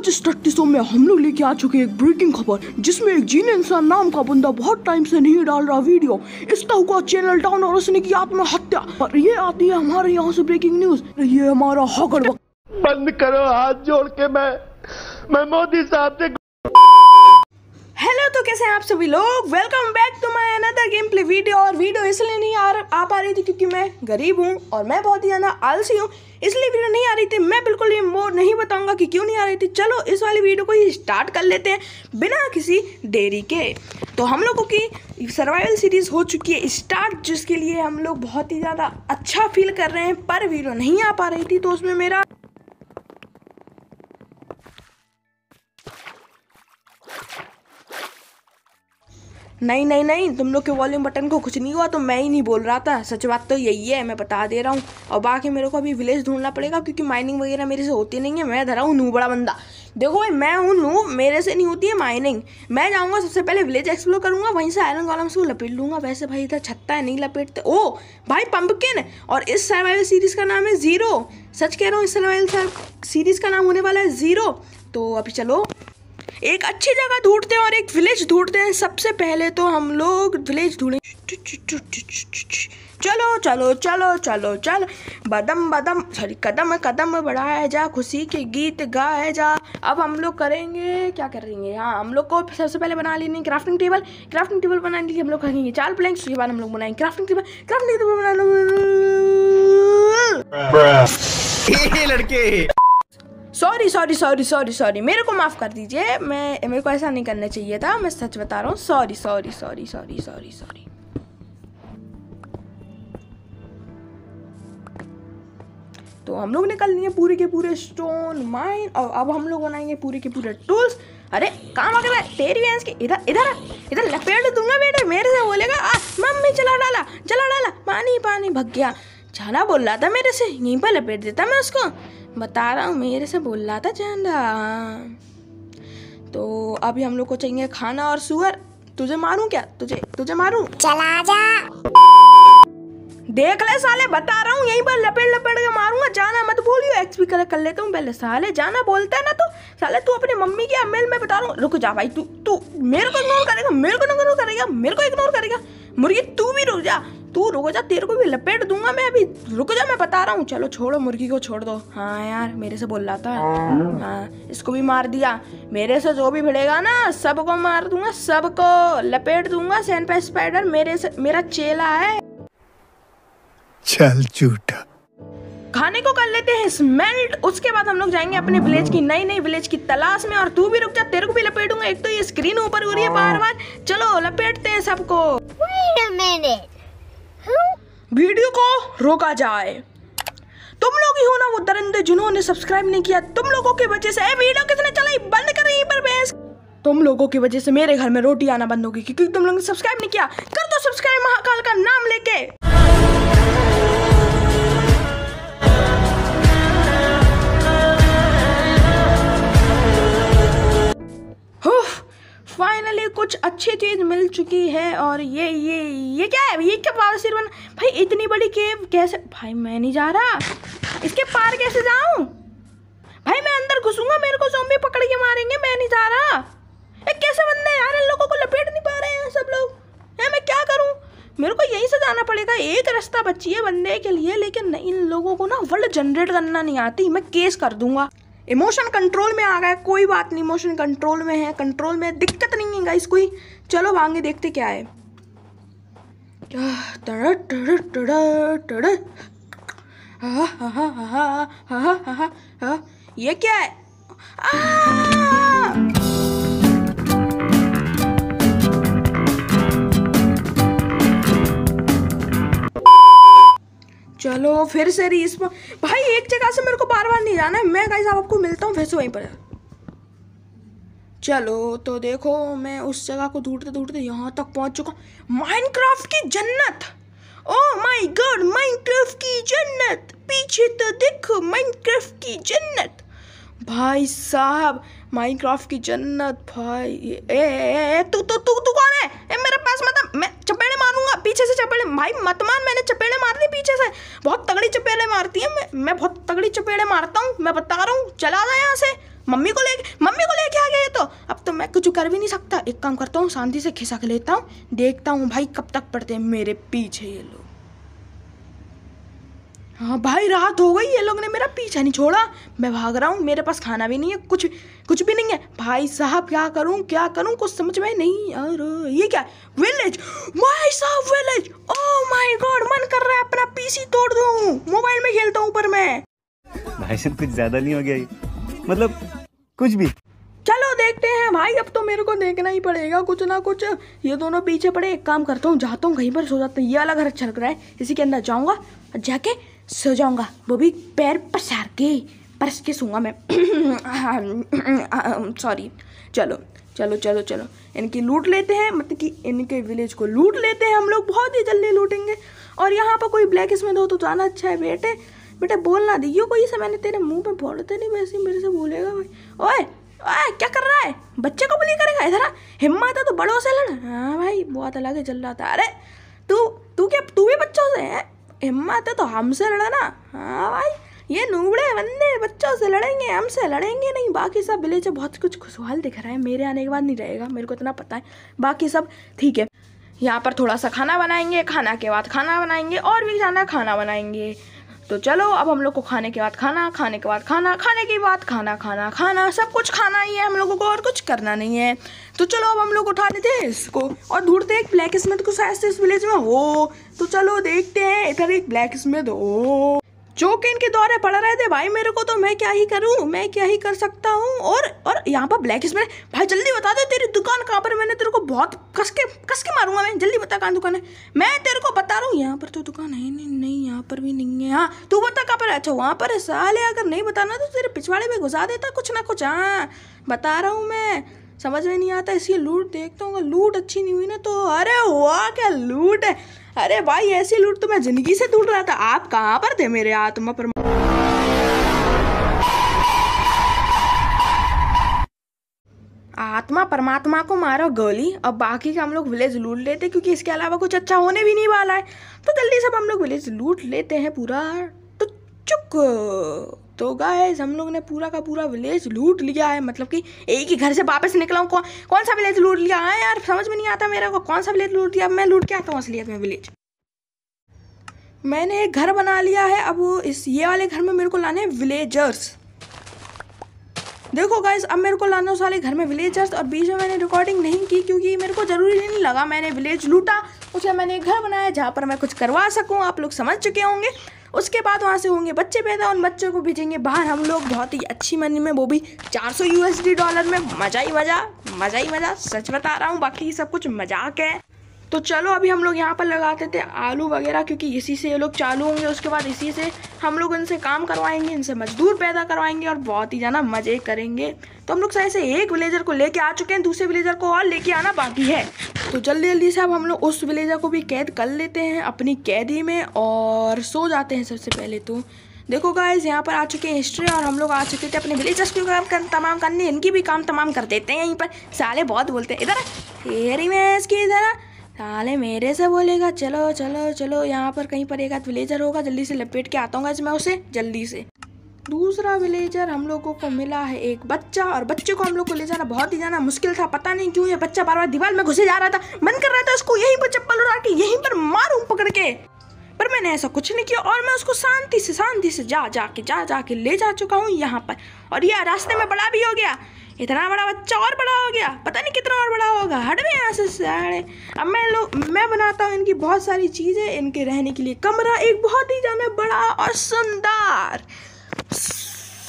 आज इस टट्टी शो में हम लोग लेके आ चुके एक ब्रेकिंग खबर जिसमें एक जीने इंसान नाम का बंदा बहुत टाइम से नहीं डाल रहा वीडियो इसका हुआ चैनल डाउन और उसने की आत्महत्या और ये आती है हमारे यहाँ से ब्रेकिंग न्यूज ये हमारा हॉकर बंद करो हाथ जोड़ के मैं मैं मोदी साहब ऐसी कैसे हैं आप सभी लोग welcome back to my another game play video और वीडियो इसलिए नहीं आ, रहा आ पा रही थी क्योंकि मैं गरीब हूँ और मैं बहुत ही ज़्यादा आलसी हूँ इसलिए वीडियो नहीं आ रही थी मैं बिल्कुल ये मोर नहीं बताऊँगा कि क्यों नहीं आ रही थी चलो इस वाली वीडियो को ही स्टार्ट कर लेते हैं बिना किसी देरी के तो हम लोगों की सर्वाइवल सीरीज़ हो चुकी है स्टार्ट जिसके लिए हम लोग बहुत ही ज़्यादा अच्छा फील कर रहे हैं पर वीडियो नहीं आ पा रही थी तो उसमें मेरा नहीं नहीं नहीं तुम लोग के वॉल्यूम बटन को कुछ नहीं हुआ तो मैं ही नहीं बोल रहा था सच बात तो यही है मैं बता दे रहा हूँ और बाकी मेरे को अभी विलेज ढूंढना पड़ेगा क्योंकि माइनिंग वगैरह मेरे से होती नहीं है मैं धरा हूँ नू बड़ा बंदा देखो भाई मैं हूँ नू मेरे से नहीं होती है माइनिंग मैं जाऊँगा सबसे पहले विलेज एक्सप्लोर करूँगा वहीं से आयरन कॉलम से लपेट लूँगा वैसे भाई इधर छत्ता है नहीं लपेटते ओ भाई पम्पकिन और इस सर्वाइवल सीरीज़ का नाम है ज़ीरो सच कह रहा हूँ इस सर्वाइवल सीरीज़ का नाम होने वाला है ज़ीरो तो अभी चलो एक अच्छी जगह ढूंढते हैं और एक विलेज ढूंढते हैं सबसे पहले तो हम लोग विलेज ढूंढे चलो चलो चलो चलो चल बदम बदम सॉरी कदम कदम बढ़ाया जा खुशी के गीत गाया जा अब हम लोग करेंगे क्या करेंगे हाँ हम लोग को सबसे पहले बना लेनी क्राफ्टिंग टेबल क्राफ्टिंग टेबल बनाने के लिए हम लोग करेंगे चार प्लैंक्स उसके बाद हम लोग बनाएंगे क्राफ्टिंग टेबल क्राफ्टिंग टेबल बना लड़के sorry sorry sorry sorry sorry मेरे को माफ़ कर दीजिए मैं मेरे को ऐसा नहीं करना चाहिए था मैं सच बता रहा हूँ sorry sorry sorry sorry sorry sorry तो हम लोग निकल लिए पूरे के पूरे स्टोन माइन और अब हम लोग बनाएंगे पूरे के पूरे टूल्स अरे काम आ गया तेरी भैंस के इधर इधर इधर लपेट दूंगा बेटे मेरे से बोलेगा आ मम्मी चला डाला चला डाला पानी पानी भग गया जाना बोल रहा था मेरे से यहीं पर लपेट देता मैं उसको बता रहा हूँ मेरे से बोल रहा था चंदा तो अभी हम लोग को चाहिए खाना और सुअर तुझे मारू क्या तुझे तुझे मारू चला जा देख ले साले बता रहा हूँ यही पर लपेट लपेट के मारूंगा जाना मत बोलियो एक्सपी कलर कर कर लेता हूँ पहले साले जाना बोलता है ना तो साले तू अपनी मम्मी की मेल में बता रहा हूँ रुक जा भाई तू तू मेरे को इग्नोर करेगा मेरे को इग्नोर करेगा मेरे को इग्नोर करेगा मुर्गी तू तू रुक जा तेरे को भी लपेट दूंगा मैं अभी रुक जा मैं बता रहा हूँ चलो छोड़ो मुर्गी को छोड़ दो हाँ यार मेरे से बोल रहा था हाँ इसको भी मार दिया मेरे से जो भी भिड़ेगा ना सबको मार दूंगा सबको लपेट दूंगा सैन पे स्पाइडर मेरे से मेरा चेला है चल झूठा खाने को कर लेते हैं स्मेल्ट उसके बाद हम लोग जाएंगे अपने विलेज की नई नई विलेज की तलाश में और तू भी रुक जा तेरे को भी लपेटूंगा एक तो ये स्क्रीन ऊपर हो रही है हाँ। बार बार चलो लपेटते हैं सबको Wait a minute. वीडियो को रोका जाए तुम लोग ही हो ना वो दरिंदे जिन्होंने सब्सक्राइब नहीं किया तुम लोगों की वजह से वीडियो किसने चलाई बंद कर रही पर बेस तुम लोगों की वजह से मेरे घर में रोटी आना बंद होगी क्योंकि तुम लोगों ने सब्सक्राइब नहीं किया कर दो सब्सक्राइब महाकाल का नाम लेके फाइनली कुछ अच्छी चीज़ मिल चुकी है और ये ये ये क्या है ये क्या बाबा सिरवन भाई इतनी बड़ी केव कैसे भाई मैं नहीं जा रहा इसके पार कैसे जाऊँ भाई मैं अंदर घुसूंगा मेरे को जोम्बी पकड़ के मारेंगे मैं नहीं जा रहा एक कैसे बंदे यार इन लोगों को लपेट नहीं पा रहे हैं सब लोग है मैं क्या करूँ मेरे को यहीं से जाना पड़ेगा एक रास्ता बची है बंदे के लिए लेकिन इन लोगों को ना वर्ल्ड जनरेट करना नहीं आती मैं केस कर दूंगा इमोशन कंट्रोल में आ गया कोई बात नहीं इमोशन कंट्रोल में है कंट्रोल में दिक्कत नहीं है गाइस कोई चलो भागे देखते क्या है ये क्या है आ! चलो फिर से री भाई एक जगह से मेरे को बार बार नहीं जाना है मैं गाइस आपको मिलता हूँ फिर से वहीं पर चलो तो देखो मैं उस जगह को ढूंढते ढूंढते यहाँ तक पहुँच चुका माइनक्राफ्ट की जन्नत ओ माय गॉड माइनक्राफ्ट की जन्नत पीछे तो देखो माइनक्राफ्ट की जन्नत भाई साहब माइनक्राफ्ट की जन्नत भाई ए, ए, ए, ए तू तू तू तू कौन है ए, मेरा पास मतलब मैं अब पीछे से चपेड़े भाई मत मान मैंने चपेड़े मार दी पीछे से बहुत तगड़ी चपेड़े मारती है मैं मैं बहुत तगड़ी चपेड़े मारता हूँ मैं बता रहा हूँ चला रहा यहाँ से मम्मी को लेके मम्मी को लेके आ गए तो अब तो मैं कुछ कर भी नहीं सकता एक काम करता हूँ शांति से खिसक लेता हूँ देखता हूँ भाई कब तक पड़ते हैं मेरे पीछे ये लोग हाँ भाई रात हो गई ये लोग ने मेरा पीछा नहीं छोड़ा मैं भाग रहा हूँ मेरे पास खाना भी नहीं है कुछ कुछ भी नहीं है भाई साहब क्या करूँ क्या करूँ कुछ समझ में नहीं अरे ये क्या विलेज भाई साहब विलेज ओ माय गॉड मन कर रहा है अपना पीसी तोड़ दूँ मोबाइल में खेलता हूँ ऊपर मैं भाई सब कुछ ज़्यादा नहीं हो गया मतलब कुछ भी चलो देखते हैं भाई अब तो मेरे को देखना ही पड़ेगा कुछ ना कुछ ये दोनों पीछे पड़े एक काम करता हूँ जाता हूँ कहीं पर सो जाता हूँ ये अलग अच्छा लग रहा है इसी के अंदर जाऊँगा जाके सो जाऊँगा वो भी पैर पसार के परस के सूंगा मैं सॉरी चलो चलो चलो चलो इनकी लूट लेते हैं मतलब कि इनके विलेज को लूट लेते हैं हम लोग बहुत ही जल्दी लूटेंगे और यहाँ पर कोई ब्लैक इसमें दो तो जाना अच्छा है बेटे बेटे बोलना दियो कोई से मैंने तेरे मुंह पे बोलते नहीं वैसे मेरे से बोलेगा भाई ओए ओए क्या कर रहा है बच्चे को बुली करेगा इधर हिम्मत है तो बड़ों से लड़ हाँ भाई बहुत अलग है चल रहा था अरे तू तू क्या तू भी बच्चों से है हिम्मत तो, तो हमसे ना हाँ भाई ये नूबड़े बंदे बच्चों से लड़ेंगे हमसे लड़ेंगे नहीं बाकी सब विलेज बहुत कुछ खुशहाल दिख रहा है मेरे आने के बाद नहीं रहेगा मेरे को इतना पता है बाकी सब ठीक है यहाँ पर थोड़ा सा खाना बनाएंगे खाना के बाद खाना बनाएंगे और भी जाना खाना बनाएंगे तो चलो अब हम लोग को खाने के बाद खाना खाने के बाद खाना खाने के बाद खाना खाना खाना सब कुछ खाना ही है हम लोगों को और कुछ करना नहीं है तो चलो अब हम लोग उठा लेते हैं इसको और ढूंढते हैं एक ब्लैक स्मिथ को शायद इस विलेज में हो तो चलो देखते हैं इधर एक ब्लैक स्मिथ हो जो कि इनके दौरे पड़ रहे थे भाई मेरे को तो मैं क्या ही करूं मैं क्या ही कर सकता हूं और और यहां पर ब्लैक इसमें भाई जल्दी बता दे तेरी दुकान कहां पर मैंने तेरे को बहुत कस के कस के मारूंगा मैं जल्दी बता कहां दुकान है मैं तेरे को बता रहा हूं यहां पर तो दुकान है नहीं नहीं यहाँ पर भी नहीं है हाँ तू बता कहाँ पर अच्छा वहाँ पर है साले अगर नहीं बताना तो तेरे पिछवाड़े में घुसा देता कुछ ना कुछ हाँ बता रहा हूँ मैं समझ में नहीं आता इसलिए लूट देखता हूँ लूट अच्छी नहीं हुई ना तो अरे वाह क्या लूट है अरे भाई ऐसी लूट तो मैं जिंदगी से ढूंढ रहा था आप कहाँ पर थे मेरे आत्मा पर आत्मा परमात्मा को मारो गोली अब बाकी का हम लोग विलेज लूट लेते क्योंकि इसके अलावा कुछ अच्छा होने भी नहीं वाला है तो जल्दी सब हम लोग विलेज लूट लेते हैं पूरा तो चुप तो गाइस हम लोग ने पूरा का पूरा विलेज लूट लिया है मतलब कि एक ही घर से वापस निकला हूँ कौन कौन सा विलेज लूट लिया है हाँ यार समझ में नहीं आता मेरे को कौन सा विलेज लूट लिया मैं लूट के आता हूँ असलियत में विलेज मैंने एक घर बना लिया है अब इस ये वाले घर में मेरे को लाने विलेजर्स देखो गाइज अब मेरे को लानो साले घर में विलेजर्स और बीच में मैंने रिकॉर्डिंग नहीं की क्योंकि मेरे को ज़रूरी नहीं लगा मैंने विलेज लूटा उसे मैंने घर बनाया जहाँ पर मैं कुछ करवा सकूँ आप लोग समझ चुके होंगे उसके बाद वहाँ से होंगे बच्चे पैदा उन बच्चों को भेजेंगे बाहर हम लोग बहुत ही अच्छी मनी में वो भी 400 यूएसडी डॉलर में मजा ही मजा मजा ही मजा सच बता रहा हूँ बाकी सब कुछ मजाक है तो चलो अभी हम लोग यहाँ पर लगाते थे आलू वगैरह क्योंकि इसी से ये लोग चालू होंगे उसके बाद इसी से हम लोग इनसे काम करवाएंगे इनसे मजदूर पैदा करवाएंगे और बहुत ही ज़्यादा मज़े करेंगे तो हम लोग सही से एक विलेजर को लेके आ चुके हैं दूसरे विलेजर को और लेके आना बाकी है तो जल्दी जल्दी से अब हम लोग उस विलेजर को भी कैद कर लेते हैं अपनी कैदी में और सो जाते हैं सबसे पहले तो देखो गाइज यहाँ पर आ चुके हैं हिस्ट्री और हम लोग आ चुके थे अपने विलेजर्स के काम कर, तमाम करने इनकी भी काम तमाम कर देते हैं यहीं पर साले बहुत बोलते हैं इधर हेरी में इसकी इधर साले मेरे से बोलेगा चलो चलो चलो यहाँ पर कहीं पर एक आध विलेजर होगा जल्दी से लपेट के आता हूँ मैं उसे जल्दी से दूसरा विलेजर हम लोगों को मिला है एक बच्चा और बच्चे को हम लोग को ले जाना बहुत ही ज़्यादा मुश्किल था पता नहीं क्यों ये बच्चा बार बार दीवार में घुसे जा रहा था मन कर रहा था उसको यहीं पर चप्पल उड़ा के यहीं पर मारूं पकड़ के पर मैंने ऐसा कुछ नहीं किया और मैं उसको शांति से शांति से जा जा जाके जा जा ले जा चुका हूँ यहाँ पर और यह रास्ते में बड़ा भी हो गया इतना बड़ा बच्चा और बड़ा हो गया पता नहीं कितना और बड़ा होगा हट भी यहाँ से सारे अब मैं लोग मैं बनाता हूँ इनकी बहुत सारी चीज़ें इनके रहने के लिए कमरा एक बहुत ही ज़्यादा बड़ा और सुंदर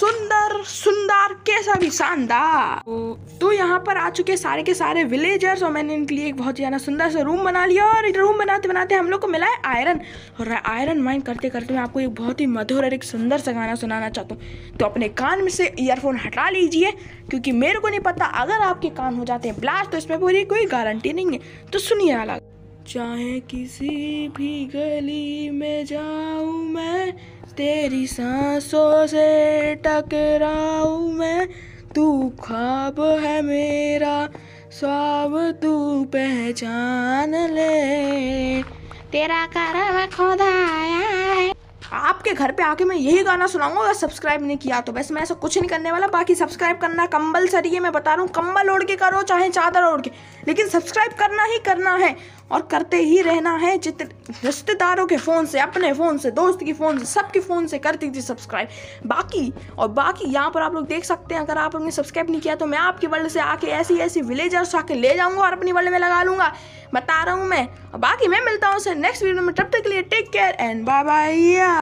सुंदर सुंदर कैसा भी शानदार तो, तो यहाँ पर आ चुके सारे के सारे विलेजर्स और मैंने इनके लिए एक बहुत ही ज्यादा सुंदर सा रूम बना लिया और रूम बनाते बनाते हम लोग को मिला है आयरन और आयरन माइन करते करते मैं आपको एक बहुत ही मधुर और एक सुंदर सा गाना सुनाना चाहता हूँ तो अपने कान में से ईयरफोन हटा लीजिए क्योंकि मेरे को नहीं पता अगर आपके कान हो जाते हैं ब्लास्ट तो इसमें पूरी कोई गारंटी नहीं है तो सुनिए अलग चाहे किसी भी गली में जाऊँ मैं तेरी सांसों से टकराऊ मैं तू ख्वाब है मेरा स्वाब तू पहचान ले तेरा करम खुदाया है आपके घर पे आके मैं यही गाना सुनाऊंगा अगर सब्सक्राइब नहीं किया तो वैसे मैं ऐसा कुछ नहीं करने वाला बाकी सब्सक्राइब करना कम्बल है मैं बता रहा हूँ कम्बल ओढ़ के करो चाहे चादर ओढ़ के लेकिन सब्सक्राइब करना ही करना है और करते ही रहना है जितने रिश्तेदारों के फ़ोन से अपने फ़ोन से दोस्त की फ़ोन से सबके फ़ोन से कर दीजिए सब्सक्राइब बाकी और बाकी यहाँ पर आप लोग देख सकते हैं अगर आप लोगों ने सब्सक्राइब नहीं किया तो मैं आपके वर्ल्ड से आके ऐसी ऐसी विलेजर्स आके ले जाऊँगा और अपनी वर्ल्ड में लगा लूँगा बता रहा हूँ मैं और बाकी मैं मिलता हूँ उसे नेक्स्ट वीडियो में तब तक के लिए take care and bye bye